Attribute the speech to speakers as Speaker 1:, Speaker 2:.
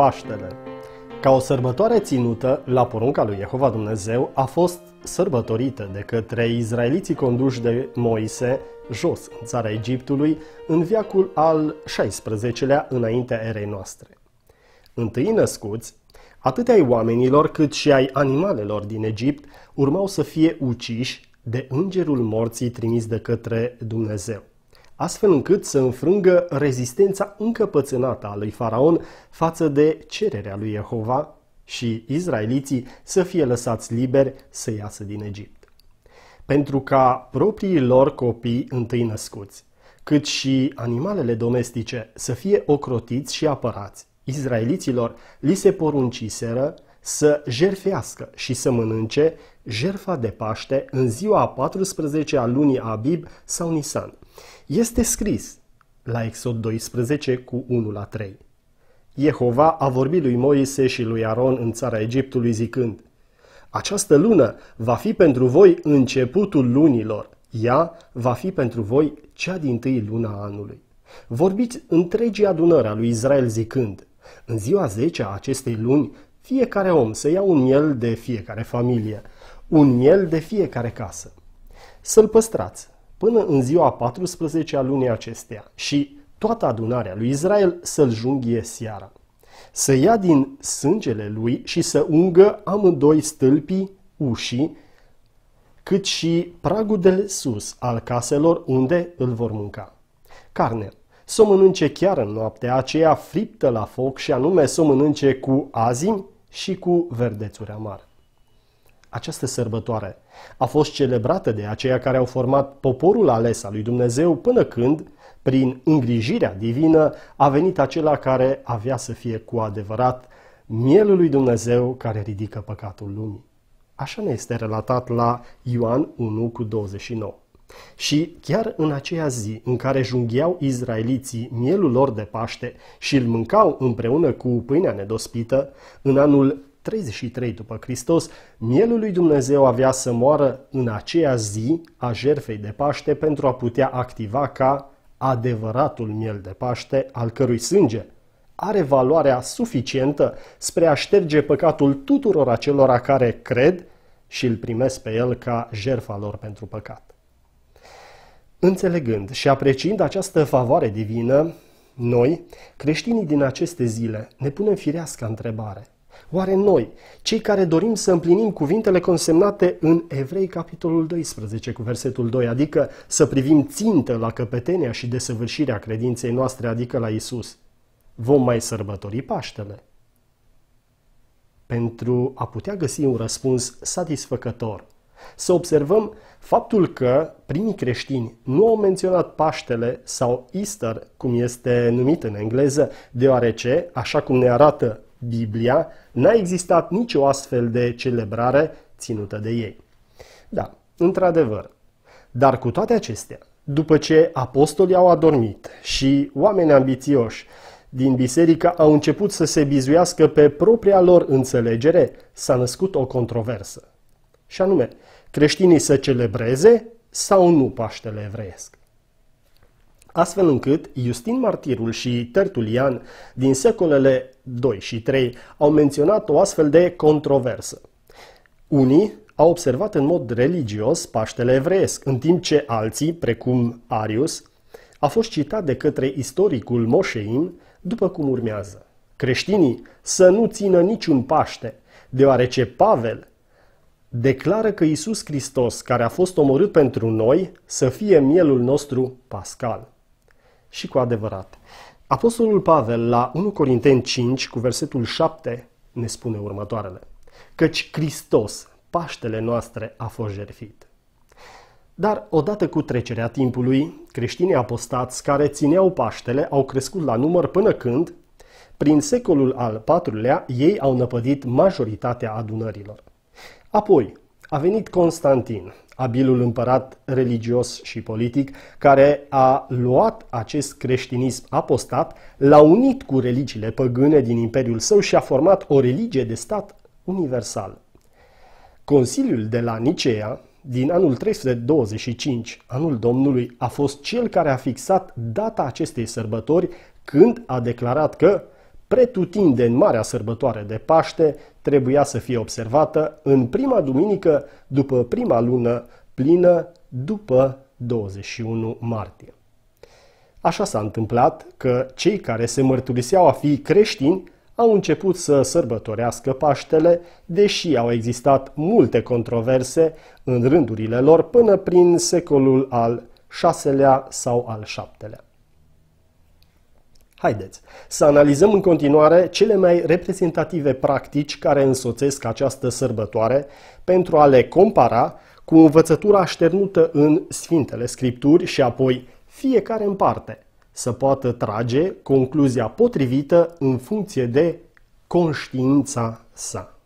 Speaker 1: Paștele. Ca o sărbătoare ținută, la porunca lui Jehova Dumnezeu, a fost sărbătorită de către izraeliții conduși de Moise jos în țara Egiptului în viacul al XVI-lea înaintea erei noastre. Întâi născuți, atât ai oamenilor cât și ai animalelor din Egipt urmau să fie uciși de îngerul morții trimis de către Dumnezeu astfel încât să înfrângă rezistența încăpățânată a lui Faraon față de cererea lui Jehova și izraeliții să fie lăsați liberi să iasă din Egipt. Pentru ca proprii lor copii întâi născuți, cât și animalele domestice să fie ocrotiți și apărați, izraeliților li se porunciseră să jerfească și să mănânce jerfa de Paște în ziua a 14 a lunii Abib sau Nisan. Este scris la Exod 12 cu 1 la 3. Jehova a vorbit lui Moise și lui Aron în țara Egiptului zicând, Această lună va fi pentru voi începutul lunilor, ea va fi pentru voi cea din tâi luna anului. Vorbiți întregii adunări a lui Israel zicând, în ziua 10 a acestei luni fiecare om să ia un miel de fiecare familie, un miel de fiecare casă. Să-l păstrați până în ziua 14 a lunii acesteia și toată adunarea lui Israel să-l junghie seara. Să ia din sângele lui și să ungă amândoi stâlpii, ușii, cât și pragul de sus al caselor unde îl vor mânca. Carne să o mănânce chiar în noaptea aceea friptă la foc și anume să o mănânce cu azim și cu verdețuri amar. Această sărbătoare a fost celebrată de aceia care au format poporul ales al lui Dumnezeu până când, prin îngrijirea divină, a venit acela care avea să fie cu adevărat mielul lui Dumnezeu care ridică păcatul lumii. Așa ne este relatat la Ioan 1 cu 29. Și chiar în aceea zi în care jungheau izraeliții mielul lor de paște și îl mâncau împreună cu pâinea nedospită, în anul 33 după Hristos, mielul lui Dumnezeu avea să moară în aceea zi a jerfei de Paște pentru a putea activa ca adevăratul miel de Paște, al cărui sânge are valoarea suficientă spre a șterge păcatul tuturor acelora care cred și îl primesc pe el ca jerfa lor pentru păcat. Înțelegând și apreciind această favoare divină, noi, creștinii din aceste zile, ne punem firească întrebare. Oare noi, cei care dorim să împlinim cuvintele consemnate în Evrei, capitolul 12, cu versetul 2, adică să privim țintă la căpetenia și desăvârșirea credinței noastre, adică la Isus, vom mai sărbători Paștele? Pentru a putea găsi un răspuns satisfăcător, să observăm faptul că primii creștini nu au menționat Paștele sau Easter, cum este numit în engleză, deoarece, așa cum ne arată Biblia, n-a existat nicio astfel de celebrare ținută de ei. Da, într-adevăr. Dar cu toate acestea, după ce apostolii au adormit și oameni ambițioși din biserică au început să se bizuiască pe propria lor înțelegere, s-a născut o controversă și anume creștinii să celebreze sau nu Paștele evreiesc. Astfel încât Iustin Martirul și Tertulian din secolele 2 și 3 au menționat o astfel de controversă. Unii au observat în mod religios Paștele evreiesc, în timp ce alții, precum Arius, a fost citat de către istoricul Moșein după cum urmează. Creștinii să nu țină niciun Paște, deoarece Pavel declară că Isus Hristos, care a fost omorât pentru noi, să fie mielul nostru pascal. Și cu adevărat, Apostolul Pavel la 1 Corinteni 5 cu versetul 7 ne spune următoarele. Căci Hristos, Paștele noastre, a fost jertfit. Dar odată cu trecerea timpului, creștinii apostați care țineau Paștele au crescut la număr până când, prin secolul al IV-lea, ei au năpădit majoritatea adunărilor. Apoi a venit Constantin, abilul împărat religios și politic, care a luat acest creștinism apostat, l-a unit cu religiile păgâne din imperiul său și a format o religie de stat universal. Consiliul de la Nicea, din anul 325, anul Domnului, a fost cel care a fixat data acestei sărbători când a declarat că, pretutinde în marea sărbătoare de Paște, trebuia să fie observată în prima duminică după prima lună plină după 21 martie. Așa s-a întâmplat că cei care se mărturiseau a fi creștini au început să sărbătorească Paștele, deși au existat multe controverse în rândurile lor până prin secolul al VI-lea sau al VII-lea. Haideți să analizăm în continuare cele mai reprezentative practici care însoțesc această sărbătoare pentru a le compara cu învățătura așternută în Sfintele Scripturi și apoi fiecare în parte să poată trage concluzia potrivită în funcție de conștiința sa.